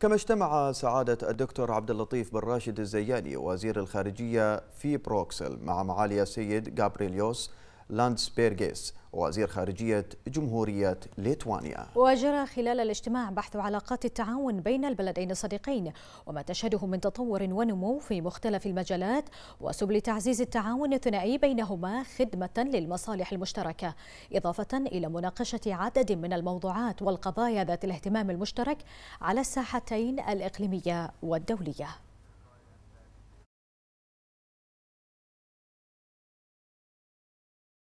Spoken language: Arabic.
كما اجتمع سعادة الدكتور عبد اللطيف بن راشد الزياني وزير الخارجية في بروكسل مع معالي السيد غابريليوس لاندسبيرغيس وزير خارجية جمهورية ليتوانيا وجرى خلال الاجتماع بحث علاقات التعاون بين البلدين الصديقين وما تشهده من تطور ونمو في مختلف المجالات وسبل تعزيز التعاون الثنائي بينهما خدمة للمصالح المشتركة إضافة إلى مناقشة عدد من الموضوعات والقضايا ذات الاهتمام المشترك على الساحتين الإقليمية والدولية